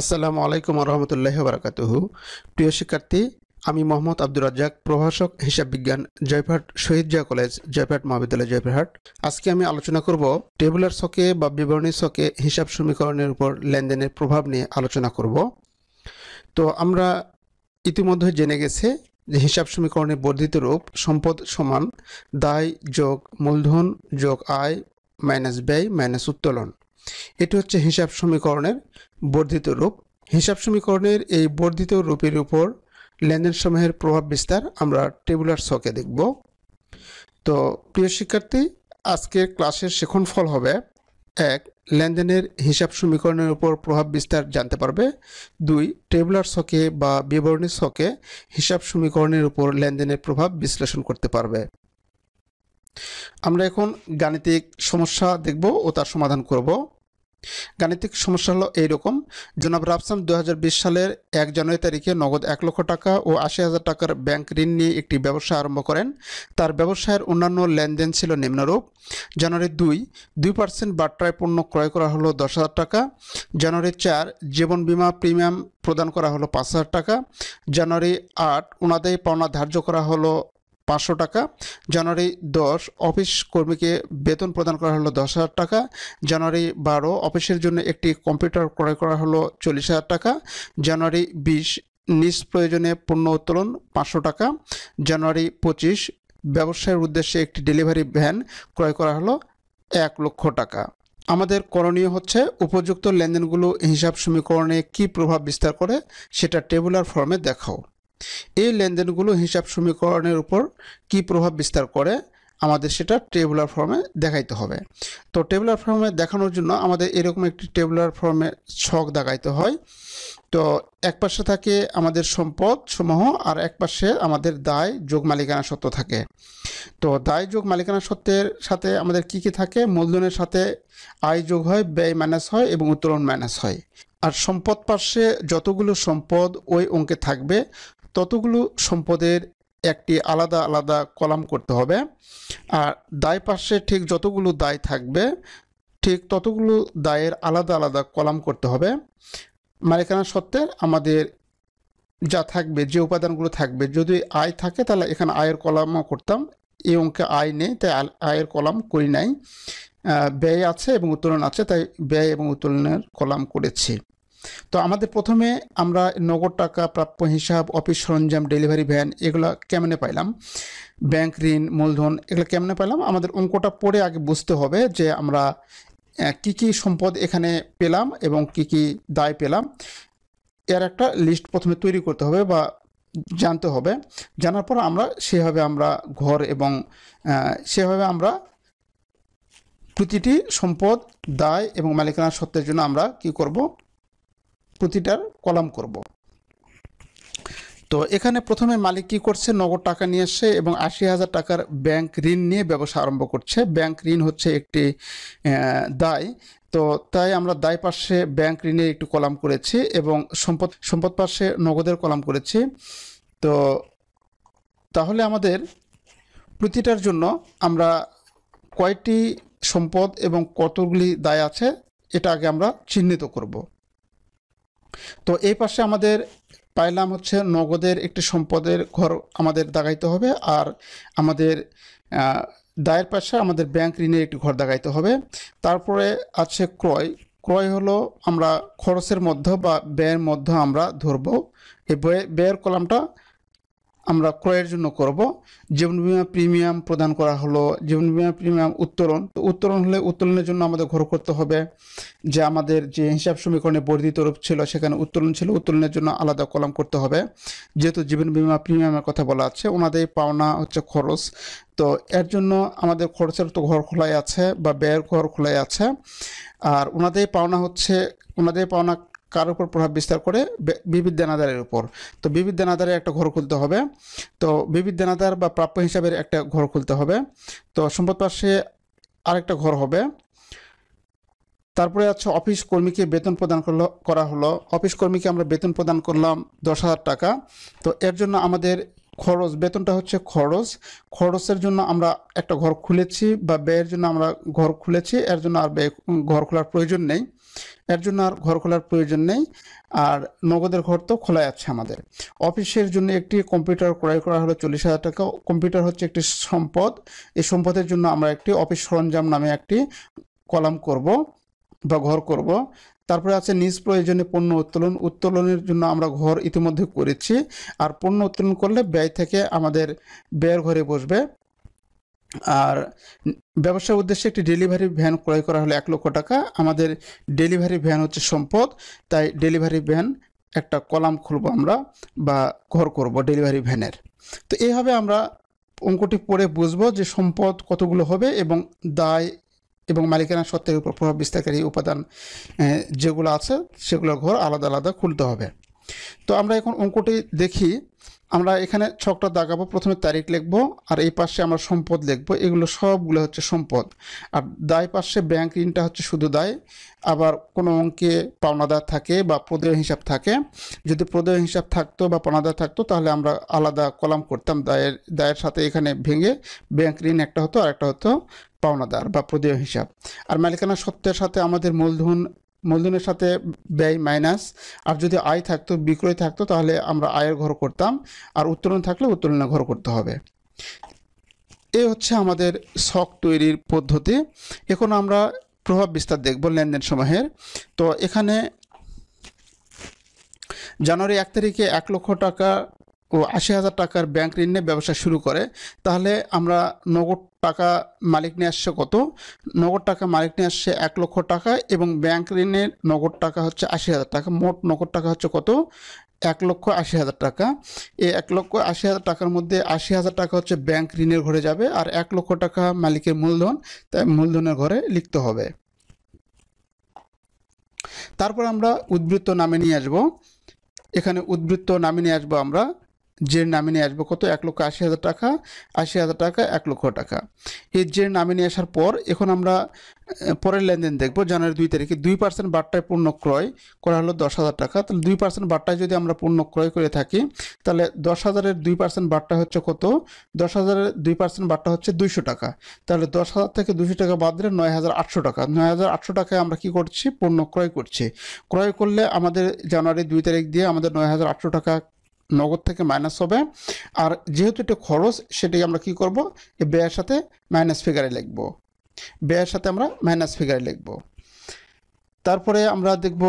আসসালামু আলাইকুম রহমতুল্লাহ বারাকাতুহ প্রিয় শিক্ষার্থী আমি মোহাম্মদ আব্দুর রাজ্জাক প্রভাষক হিসাব বিজ্ঞান জয়পাট শহীদ জয়া কলেজ জয়পাট মহাবিদ্যালয় জয়পাহাট আজকে আমি আলোচনা করব টেবুলার শকে বা বিবরণী শকে হিসাব সমীকরণের উপর লেনদেনের প্রভাব নিয়ে আলোচনা করব তো আমরা ইতিমধ্যে জেনে গেছে যে হিসাব সমীকরণের বর্ধিত রূপ সম্পদ সমান দায় যোগ মূলধন যোগ আয় মাইনাস ব্যয় মাইনাস উত্তোলন এটি হচ্ছে হিসাব সমীকরণের বর্ধিত রূপ হিসাব সমীকরণের এই বর্ধিত রূপের উপর লেনদেনসমূহের প্রভাব বিস্তার আমরা টেবুলার শকে দেখব তো প্রিয় শিক্ষার্থী আজকের ক্লাসের শেখন ফল হবে এক লেনদেনের হিসাব সমীকরণের উপর প্রভাব বিস্তার জানতে পারবে দুই টেবুলার শকে বা বিবরণী শকে হিসাব সমীকরণের উপর লেনদেনের প্রভাব বিশ্লেষণ করতে পারবে আমরা এখন গাণিতিক সমস্যা দেখব ও তার সমাধান করব গাণিতিক সমস্যা হলো এইরকম জনাব রাফসাম দু সালের এক জানুয়ারি তারিখে নগদ এক লক্ষ টাকা ও আশি হাজার টাকার ব্যাংক ঋণ নিয়ে একটি ব্যবসা আরম্ভ করেন তার ব্যবসায়ের অন্যান্য লেনদেন ছিল নিম্নরূপ জানুয়ারি দুই দুই পার্সেন্ট বাট্রায় পণ্য ক্রয় করা হলো দশ হাজার টাকা জানুয়ারি চার জীবন বিমা প্রিমিয়াম প্রদান করা হলো পাঁচ হাজার টাকা জানুয়ারি আট ওনাদের পাওনা ধার্য করা হলো পাঁচশো টাকা জানুয়ারি দশ অফিস কর্মীকে বেতন প্রদান করা হলো দশ হাজার টাকা জানুয়ারি বারো অফিসের জন্য একটি কম্পিউটার ক্রয় করা হলো চল্লিশ হাজার টাকা জানুয়ারি বিশ নিজ প্রয়োজনে পণ্য উত্তোলন পাঁচশো টাকা জানুয়ারি পঁচিশ ব্যবসায়ের উদ্দেশ্যে একটি ডেলিভারি ভ্যান ক্রয় করা হলো এক লক্ষ টাকা আমাদের করণীয় হচ্ছে উপযুক্ত লেনদেনগুলো হিসাব সমীকরণে কি প্রভাব বিস্তার করে সেটা টেবুলার ফর্মে দেখাও এই লেনদেনগুলো হিসাব সমীকরণের উপর কি প্রভাব বিস্তার করে আমাদের সেটা টেবুলার ফর্মে দেখাইতে হবে তো টেবুলার ফর্মে দেখানোর জন্য আমাদের এরকম একটি টেবুলার ফর্মে ছক দেখাইতে হয় তো এক পাশে থাকে আমাদের সম্পদ সমূহ আর এক পাশে আমাদের দায় যোগ মালিকানা সত্ত্ব থাকে তো দায় যোগ মালিকানা সত্ত্বের সাথে আমাদের কি কি থাকে মূলধনের সাথে আয় যোগ হয় ব্যয় মাইনাস হয় এবং উত্তোলন মাইনাস হয় আর সম্পদ পার্শ্বে যতগুলো সম্পদ ওই অঙ্কে থাকবে ততগুলো সম্পদের একটি আলাদা আলাদা কলাম করতে হবে আর দায় পাশে ঠিক যতগুলো দায় থাকবে ঠিক ততগুলো দায়ের আলাদা আলাদা কলাম করতে হবে মালিকানা সত্ত্বের আমাদের যা থাকবে যে উপাদানগুলো থাকবে যদি আয় থাকে তাহলে এখানে আয়ের কলামও করতাম এই অঙ্কে আয় নেই তাই আয়ের কলাম করি নাই ব্যয় আছে এবং উত্তোলন আছে তাই ব্যয় এবং উত্তোলনের কলাম করেছি তো আমাদের প্রথমে আমরা নগদ টাকা প্রাপ্য হিসাব অফিস সরঞ্জাম ডেলিভারি ভ্যান এগুলো কেমনে পাইলাম ব্যাংক ঋণ মূলধন এগুলো কেমনে পাইলাম আমাদের অঙ্কটা পড়ে আগে বুঝতে হবে যে আমরা কি কি সম্পদ এখানে পেলাম এবং কি কি দায় পেলাম এর একটা লিস্ট প্রথমে তৈরি করতে হবে বা জানতে হবে জানার পর আমরা সেভাবে আমরা ঘর এবং সেভাবে আমরা প্রতিটি সম্পদ দায় এবং মালিকানার সত্ত্বের জন্য আমরা কি করব প্রতিটার কলাম করব। তো এখানে প্রথমে মালিক কী করছে নগদ টাকা নিয়ে এসছে এবং আশি হাজার টাকার ব্যাংক ঋণ নিয়ে ব্যবসা আরম্ভ করছে ব্যাংক ঋণ হচ্ছে একটি দায় তো তাই আমরা দায় পাশে ব্যাংক ঋণের একটু কলাম করেছি এবং সম্পদ সম্পদ পাশে নগদের কলাম করেছি তো তাহলে আমাদের প্রতিটার জন্য আমরা কয়টি সম্পদ এবং কতগুলি দায় আছে এটা আগে আমরা চিহ্নিত করব তো এই পাশে আমাদের পাইলাম হচ্ছে নগদের একটি সম্পদের ঘর আমাদের দাগাইতে হবে আর আমাদের দায়ের পাশে আমাদের ব্যাংক ঋণের একটি ঘর দাগাইতে হবে তারপরে আছে ক্রয় ক্রয় হলো আমরা খরচের মধ্যে বা ব্যয়ের মধ্যে আমরা ধরবো এই ব্যয়ের কলামটা আমরা ক্রয়ের জন্য করব জীবন বিমা প্রিমিয়াম প্রদান করা হলো জীবন বিমা প্রিমিয়াম উত্তোলন তো উত্তোলন হলে উত্তোলনের জন্য আমাদের ঘর করতে হবে যে আমাদের যে হিসাব সমীকরণে বর্ধিত রূপ ছিল সেখানে উত্তোলন ছিল উত্তোলনের জন্য আলাদা কলাম করতে হবে যেহেতু জীবন বিমা প্রিমিয়ামের কথা বলা আছে ওনাদের পাওনা হচ্ছে খরচ তো এর জন্য আমাদের খরচের তো ঘর খোলাই আছে বা ব্যয়ের ঘর খোলাই আছে আর ওনাদের পাওনা হচ্ছে ওনাদের পাওনা কার উপর প্রভাব বিস্তার করে বিবিধ দেনাদারের উপর তো বিবিধ দেনাদারে একটা ঘর খুলতে হবে তো বিবিধ দেনাদার বা প্রাপ্য হিসাবের একটা ঘর খুলতে হবে তো সম্পদ পাশে আরেকটা ঘর হবে তারপরে আছে অফিস কর্মীকে বেতন প্রদান করলো করা হলো অফিস কর্মীকে আমরা বেতন প্রদান করলাম দশ হাজার টাকা তো এর জন্য আমাদের খরচ বেতনটা হচ্ছে খরচ খরচের জন্য আমরা একটা ঘর খুলেছি বা ব্যয়ের জন্য আমরা ঘর খুলেছি এর জন্য আর ব্যয় ঘর খোলার প্রয়োজন নেই এর জন্য আর ঘর খোলার প্রয়োজন নেই আর নগদের ঘর তো খোলা যাচ্ছে আমাদের অফিসের জন্য একটি কম্পিউটার ক্রয় করা হলো চল্লিশ হাজার টাকা কম্পিউটার হচ্ছে একটি সম্পদ এই সম্পদের জন্য আমরা একটি অফিস সরঞ্জাম নামে একটি কলাম করব বা ঘর করব তারপরে আছে নিজ প্রয়োজনে পণ্য উত্তোলন উত্তোলনের জন্য আমরা ঘর ইতিমধ্যে করেছি আর পণ্য উত্তোলন করলে ব্যয় থেকে আমাদের ব্যয়ের ঘরে বসবে আর ব্যবসার উদ্দেশ্যে একটি ডেলিভারি ভ্যান ক্রয় করা হলো এক লক্ষ টাকা আমাদের ডেলিভারি ভ্যান হচ্ছে সম্পদ তাই ডেলিভারি ভ্যান একটা কলাম খুলব আমরা বা ঘর করব ডেলিভারি ভ্যানের তো এইভাবে আমরা অঙ্কটি পড়ে বুঝব যে সম্পদ কতগুলো হবে এবং দায় এবং মালিকানা সত্ত্বের উপর প্রভাব বিস্তারকারী উপাদান যেগুলো আছে সেগুলো ঘর আলাদা আলাদা খুলতে হবে তো আমরা এখন অঙ্কটি দেখি আমরা এখানে ছকটা দাগাবো প্রথমে তারিখ লিখব আর এই পাশে আমরা সম্পদ লিখব এগুলো সবগুলো হচ্ছে সম্পদ আর দায় পাশে ব্যাংক ঋণটা হচ্ছে শুধু দায় আবার কোনো অঙ্কে পাওনাদার থাকে বা প্রদেয় হিসাব থাকে যদি প্রদেয় হিসাব থাকতো বা পাওনাদার থাকতো তাহলে আমরা আলাদা কলাম করতাম দায়ের দায়ের সাথে এখানে ভেঙে ব্যাংক ঋণ একটা হতো আর একটা হতো পাওনাদার বা প্রদেয় হিসাব আর মালিকানা সত্যের সাথে আমাদের মূলধন মূলধনের সাথে ব্যয় মাইনাস আর যদি আয় থাকতো বিক্রয় থাকতো তাহলে আমরা আয়ের ঘর করতাম আর উত্তোলন থাকলে উত্তোলনের ঘর করতে হবে এ হচ্ছে আমাদের শখ তৈরির পদ্ধতি এখন আমরা প্রভাব বিস্তার দেখব লেনদেন সমূহের তো এখানে জানুয়ারি এক তারিখে এক লক্ষ টাকা ও আশি হাজার টাকার ব্যাংক ঋণ নিয়ে ব্যবসা শুরু করে তাহলে আমরা নগদ টাকা মালিক নিয়ে আসছে কত নগদ টাকা মালিক নিয়ে আসছে এক লক্ষ টাকা এবং ব্যাংক ঋণের নগদ টাকা হচ্ছে আশি হাজার টাকা মোট নগদ টাকা হচ্ছে কত এক লক্ষ আশি হাজার টাকা এই এক লক্ষ আশি হাজার টাকার মধ্যে আশি হাজার টাকা হচ্ছে ব্যাংক ঋণের ঘরে যাবে আর এক লক্ষ টাকা মালিকের মূলধন তাই মূলধনের ঘরে লিখতে হবে তারপর আমরা উদ্বৃত্ত নামে নিয়ে আসবো এখানে উদ্বৃত্ত নামে নিয়ে আসবো আমরা জের নামে নিয়ে আসবে কত এক লক্ষ আশি হাজার টাকা আশি হাজার টাকা এক লক্ষ টাকা এই জের নামে নিয়ে আসার পর এখন আমরা পরের লেনদেন দেখব জানুয়ারি দুই তারিখে দুই পার্সেন্ট বারটায় পূর্ণ ক্রয় করা হলো দশ হাজার টাকা তাহলে দুই পার্সেন্ট বারটায় যদি আমরা পূর্ণ ক্রয় করে থাকি তাহলে দশ হাজারের দুই পার্সেন্ট বারটা হচ্ছে কত দশ হাজারের দুই পার্সেন্ট বারটা হচ্ছে দুইশো টাকা তাহলে দশ হাজার থেকে দুশো টাকা বাদ দিলে নয় হাজার আটশো টাকা নয় হাজার আটশো টাকায় আমরা কি করছি পূর্ণ ক্রয় করছি ক্রয় করলে আমাদের জানুয়ারি দুই তারিখ দিয়ে আমাদের নয় হাজার আটশো টাকা নগদ থেকে মাইনাস হবে আর যেহেতু এটা খরচ সেটাই আমরা কি করব এ ব্যয়ের সাথে মাইনাস ফিগারে লিখব ব্যয়ের সাথে আমরা মাইনাস ফিগারে লিখব তারপরে আমরা দেখব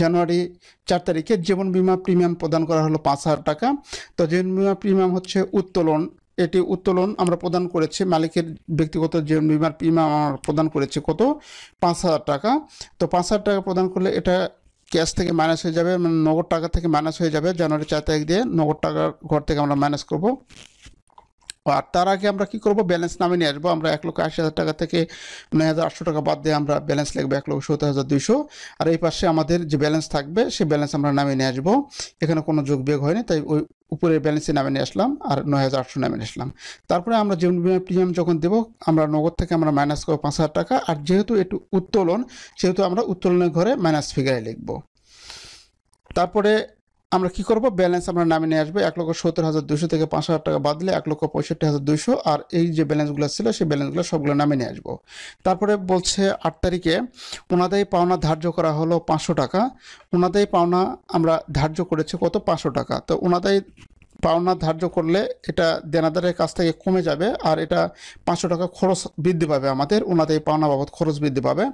জানুয়ারি চার তারিখে জীবন বিমা প্রিমিয়াম প্রদান করা হলো পাঁচ হাজার টাকা তো জীবন বিমা প্রিমিয়াম হচ্ছে উত্তোলন এটি উত্তোলন আমরা প্রদান করেছি মালিকের ব্যক্তিগত জীবন বিমার প্রিমিয়াম আমরা প্রদান করেছি কত পাঁচ হাজার টাকা তো পাঁচ হাজার টাকা প্রদান করলে এটা ক্যাশ থেকে মাইনাস হয়ে যাবে মানে নগদ টাকা থেকে মাইনাস হয়ে যাবে জানুয়ারি চার তারিখ দিয়ে নগদ টাকা ঘর থেকে আমরা মাইনাস করবো আর তার আগে আমরা কি করব ব্যালেন্স নামে নিয়ে আসবো আমরা এক লক্ষ আশি হাজার টাকা থেকে নয় হাজার আটশো টাকা বাদ দিয়ে আমরা ব্যালেন্স লিখবো এক লক্ষ সত্তর হাজার দুইশো আর এই পাশে আমাদের যে ব্যালেন্স থাকবে সেই ব্যালেন্স আমরা নামে নিয়ে আসবো এখানে কোনো যোগ বিয়োগ হয়নি তাই ওই উপরের ব্যালেন্সে নামে নিয়ে আসলাম আর নয় হাজার আটশো নামে নিয়ে আসলাম তারপরে আমরা জীবন বিমা প্রিমিয়াম যখন দেবো আমরা নগদ থেকে আমরা মাইনাস করবো পাঁচ হাজার টাকা আর যেহেতু একটু উত্তোলন সেহেতু আমরা উত্তোলনের ঘরে মাইনাস ফিগারে লিখবো তারপরে আমরা কি করব ব্যালেন্স আমরা নামে নিয়ে আসবো এক লক্ষ সত্তর হাজার দুশো থেকে পাঁচ হাজার টাকা বাদ দিলে এক লক্ষ পঁয়ষট্টি হাজার দুশো আর এই যে ব্যালেন্সগুলো ছিল সেই ব্যালেন্সগুলো সবগুলো নামে নিয়ে আসবো তারপরে বলছে আট তারিখে ওনাদায়ী পাওনা ধার্য করা হলো পাঁচশো টাকা ওনাদায়ী পাওনা আমরা ধার্য করেছি কত পাঁচশো টাকা তো ওনাদায়ী পাওনা ধার্য করলে এটা দেনাদারের কাছ থেকে কমে যাবে আর এটা পাঁচশো টাকা খরচ বৃদ্ধি পাবে আমাদের ওনাদের এই পাওনা বাবদ খরচ বৃদ্ধি পাবে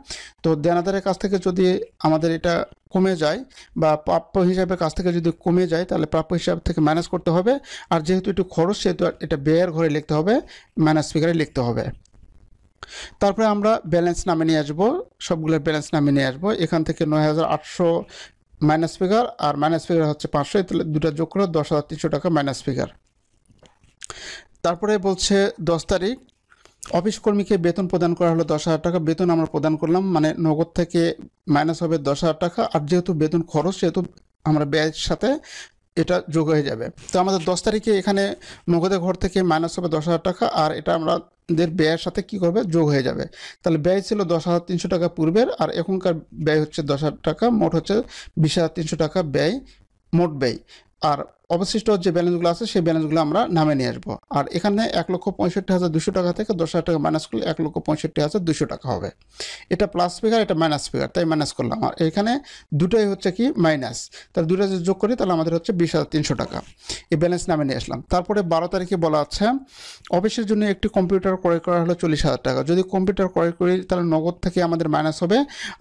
তো দেনাদারের কাছ থেকে যদি আমাদের এটা কমে যায় বা প্রাপ্য হিসাবে কাছ থেকে যদি কমে যায় তাহলে প্রাপ্য হিসাব থেকে ম্যানেজ করতে হবে আর যেহেতু একটু খরচ সেহেতু এটা ব্যয়ের ঘরে লিখতে হবে ম্যানেজ ফিগারে লিখতে হবে তারপরে আমরা ব্যালেন্স নামে নিয়ে আসবো সবগুলোর ব্যালেন্স নামে নিয়ে আসবো এখান থেকে নয় হাজার আটশো মাইনাস ফিগার আর মাইনাস ফিগার হচ্ছে পাঁচশো তাহলে দুটা যোগ করে দশ হাজার তিনশো টাকা মাইনাস ফিগার তারপরে বলছে দশ তারিখ অফিস কর্মীকে বেতন প্রদান করা হলো দশ হাজার টাকা বেতন আমরা প্রদান করলাম মানে নগদ থেকে মাইনাস হবে দশ হাজার টাকা আর যেহেতু বেতন খরচ সেহেতু আমরা ব্যয়ের সাথে এটা যোগ হয়ে যাবে তো আমাদের দশ তারিখে এখানে নগদে ঘর থেকে মাইনাস হবে দশ হাজার টাকা আর এটা আমাদের ব্যয়ের সাথে কি করবে যোগ হয়ে যাবে তাহলে ব্যয় ছিল দশ হাজার তিনশো টাকা পূর্বের আর এখনকার ব্যয় হচ্ছে দশ হাজার টাকা মোট হচ্ছে বিশ হাজার তিনশো টাকা ব্যয় মোট ব্যয় আর অবশিষ্ট যে ব্যালেন্সগুলো আছে সেই ব্যালেন্সগুলো আমরা নামে নিয়ে আসবো আর এখানে এক লক্ষ পঁয়ষট্টি হাজার দুশো টাকা থেকে দশ হাজার টাকা মাইনাস করলে এক লক্ষ পঁয়ষট্টি হাজার দুশো টাকা হবে এটা প্লাস ফিগার এটা মাইনাস ফিগার তাই মাইনাস করলাম আর এখানে দুটাই হচ্ছে কি মাইনাস তার দুটা যদি যোগ করি তাহলে আমাদের হচ্ছে বিশ হাজার তিনশো টাকা এই ব্যালেন্স নামে নিয়ে আসলাম তারপরে বারো তারিখে বলা আছে অফিসের জন্য একটি কম্পিউটার ক্রয় করা হলো চল্লিশ হাজার টাকা যদি কম্পিউটার ক্রয় করি তাহলে নগদ থেকে আমাদের মাইনাস হবে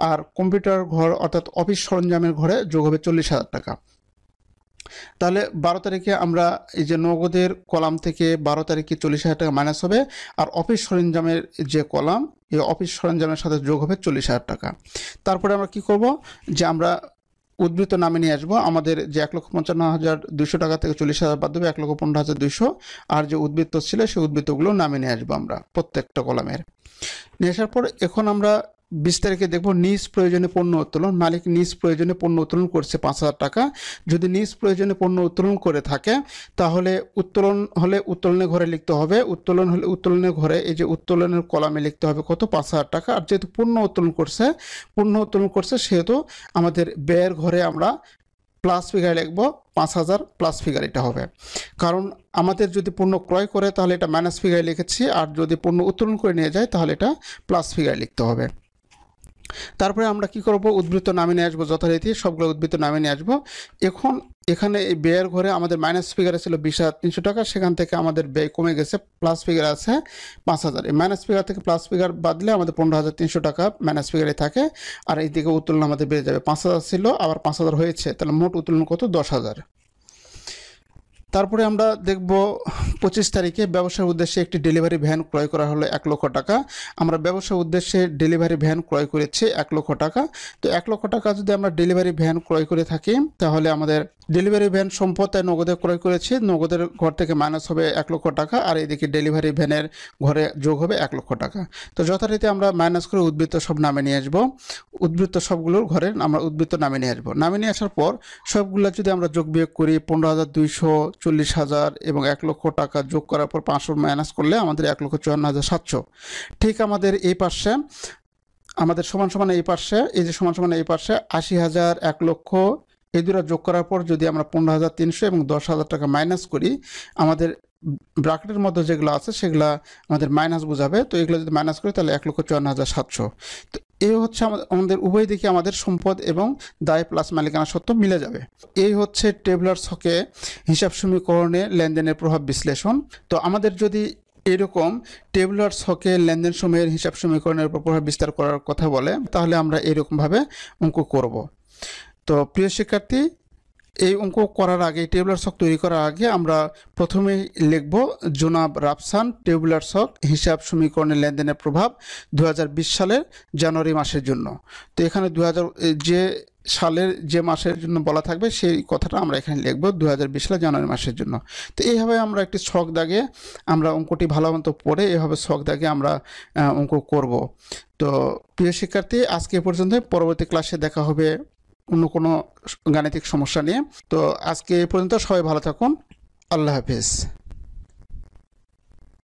আর কম্পিউটার ঘর অর্থাৎ অফিস সরঞ্জামের ঘরে যোগ হবে চল্লিশ হাজার টাকা তাহলে বারো তারিখে আমরা এই যে নগদের কলাম থেকে বারো তারিখে চল্লিশ হাজার টাকা মাইনাস হবে আর অফিস সরঞ্জামের যে কলাম এই অফিস সরঞ্জামের সাথে যোগ হবে চল্লিশ হাজার টাকা তারপরে আমরা কি করব যে আমরা উদ্বৃত্ত নামে নিয়ে আসবো আমাদের যে এক লক্ষ পঞ্চান্ন হাজার দুশো টাকা থেকে চল্লিশ হাজার বাদ দেবে এক লক্ষ পনেরো হাজার দুশো আর যে উদ্বৃত্ত ছিল সেই উদ্বৃত্তগুলো নামে নিয়ে আসবো আমরা প্রত্যেকটা কলামের নিয়ে আসার পর এখন আমরা তারিখে দেখবো নিজ প্রয়োজনে পণ্য উত্তোলন মালিক নিজ প্রয়োজনে পণ্য উত্তোলন করছে পাঁচ হাজার টাকা যদি নিজ প্রয়োজনে পণ্য উত্তোলন করে থাকে তাহলে উত্তোলন হলে উত্তোলনের ঘরে লিখতে হবে উত্তোলন হলে উত্তোলনের ঘরে এই যে উত্তোলনের কলামে লিখতে হবে কত পাঁচ হাজার টাকা আর যেহেতু পণ্য উত্তোলন করছে পণ্য উত্তোলন করছে সেহেতু আমাদের ব্যয়ের ঘরে আমরা প্লাস ফিগার লিখবো পাঁচ হাজার প্লাস ফিগার এটা হবে কারণ আমাদের যদি পণ্য ক্রয় করে তাহলে এটা মাইনাস ফিগার লিখেছি আর যদি পণ্য উত্তোলন করে নিয়ে যায় তাহলে এটা প্লাস ফিগার লিখতে হবে তারপরে আমরা কি করব উদ্বৃত্ত নামে নিয়ে আসবো যথারীতি সবগুলো উদ্বৃত্ত নামে নিয়ে আসবো এখন এখানে এই ব্যয়ের ঘরে আমাদের মাইনাস ফিগার ছিল বিশ হাজার তিনশো টাকা সেখান থেকে আমাদের ব্যয় কমে গেছে প্লাস ফিগার আছে পাঁচ হাজার এই মাইনাস ফিগার থেকে প্লাস ফিগার বাদলে আমাদের পনেরো হাজার তিনশো টাকা মাইনাস ফিগারে থাকে আর এই দিকে উত্তোলন আমাদের বেড়ে যাবে পাঁচ হাজার ছিল আবার পাঁচ হাজার হয়েছে তাহলে মোট উত্তোলন কত দশ হাজার তারপরে আমরা দেখব পঁচিশ তারিখে ব্যবসার উদ্দেশ্যে একটি ডেলিভারি ভ্যান ক্রয় করা হলো এক লক্ষ টাকা আমরা ব্যবসার উদ্দেশ্যে ডেলিভারি ভ্যান ক্রয় করেছি এক লক্ষ টাকা তো এক লক্ষ টাকা যদি আমরা ডেলিভারি ভ্যান ক্রয় করে থাকি তাহলে আমাদের ডেলিভারি ভ্যান সম্পদ তাই নগদে ক্রয় করেছে নগদের ঘর থেকে মাইনাস হবে এক লক্ষ টাকা আর এদিকে ডেলিভারি ভ্যানের ঘরে যোগ হবে এক লক্ষ টাকা তো যথারীতি আমরা মাইনাস করে উদ্বৃত্ত সব নামে নিয়ে আসবো উদ্বৃত্ত সবগুলোর ঘরে আমরা উদ্বৃত্ত নামে নিয়ে আসবো নামে নিয়ে আসার পর সবগুলো যদি আমরা যোগ বিয়োগ করি পনেরো হাজার দুইশো চল্লিশ হাজার এবং এক লক্ষ টাকা যোগ করার পর পাঁচশো মাইনাস করলে আমাদের এক লক্ষ চুয়ান্ন হাজার সাতশো ঠিক আমাদের এই পাশে আমাদের সমান সমান এই পাশে এই যে সমান সমান এই পাশে আশি হাজার এক লক্ষ এই দুটো যোগ করার পর যদি আমরা পনেরো হাজার তিনশো এবং দশ হাজার টাকা মাইনাস করি আমাদের ব্রাকেটের মধ্যে যেগুলো আছে সেগুলো আমাদের মাইনাস বোঝাবে তো এগুলো যদি মাইনাস করি তাহলে এক লক্ষ চুয়ান্ন হাজার সাতশো তো এই হচ্ছে আমাদের উভয় দিকে আমাদের সম্পদ এবং দায় প্লাস মালিকানা সত্ত্ব মিলে যাবে এই হচ্ছে টেবলার ছকে হিসাব সমীকরণে লেনদেনের প্রভাব বিশ্লেষণ তো আমাদের যদি এরকম টেবলার ছকে লেনদেন সময়ের হিসাব সমীকরণের উপর প্রভাব বিস্তার করার কথা বলে তাহলে আমরা এরকমভাবে অঙ্ক করব তো প্রিয় শিক্ষার্থী এই অঙ্ক করার আগে টেবুলার শক তৈরি করার আগে আমরা প্রথমে লিখব জোনাব রাফসান টেবুলার শক হিসাব সমীকরণের লেনদেনের প্রভাব দু সালের জানুয়ারি মাসের জন্য তো এখানে দু যে সালের যে মাসের জন্য বলা থাকবে সেই কথাটা আমরা এখানে লিখব দু সালের জানুয়ারি মাসের জন্য তো এইভাবে আমরা একটি শখ দাগে আমরা অঙ্কটি ভালো মতো পড়ে এভাবে শখ দাগে আমরা অঙ্ক করব তো প্রিয় শিক্ষার্থী আজকে পর্যন্ত পরবর্তী ক্লাসে দেখা হবে অন্য কোনো গাণিতিক সমস্যা নিয়ে তো আজকে এ পর্যন্ত সবাই ভালো থাকুন আল্লাহ হাফিজ